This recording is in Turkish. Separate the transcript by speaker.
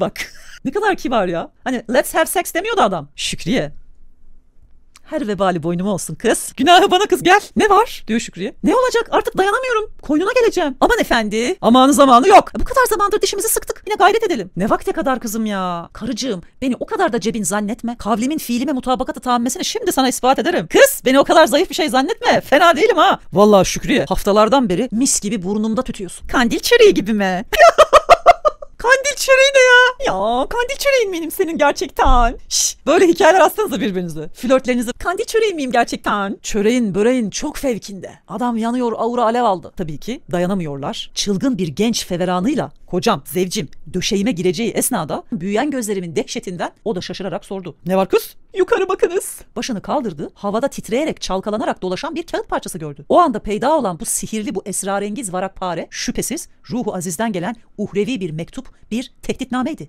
Speaker 1: Bak ne kadar kibar ya. Hani let's have sex demiyordu adam. Şükriye. Her vebali boynuma olsun kız. Günahı bana kız gel. Ne var? Diyor Şükriye. Ne olacak? Artık dayanamıyorum. Koynuna geleceğim. Aman efendi. Amanı zamanı yok. Bu kadar zamandır dişimizi sıktık. Yine gayret edelim. Ne vakte kadar kızım ya. Karıcığım beni o kadar da cebin zannetme. Kavlimin fiilime mutabakata tahammesini şimdi sana ispat ederim. Kız beni o kadar zayıf bir şey zannetme. Fena değilim ha. Vallahi Şükriye haftalardan beri mis gibi burnumda tütüyorsun. Kandil çöreği gibi mi? Kandil çöreği ne ya? Ya kandil çöreğin miyim senin gerçekten? Şş, böyle hikayeler atsanıza birbirinizi. Flörtlerinizi kandil çöreğin miyim gerçekten? Çöreğin böreğin çok fevkinde. Adam yanıyor aura alev aldı. Tabii ki dayanamıyorlar. Çılgın bir genç feveranıyla kocam, zevcim döşeğime gireceği esnada büyüyen gözlerimin dehşetinden o da şaşırarak sordu. Ne var kız? Yukarı bakınız. Başını kaldırdı. Havada titreyerek çalkalanarak dolaşan bir kağıt parçası gördü. O anda peyda olan bu sihirli bu esrarengiz varakpare şüphesiz ruhu azizden gelen uhrevi bir mektup bir tehditnameydi.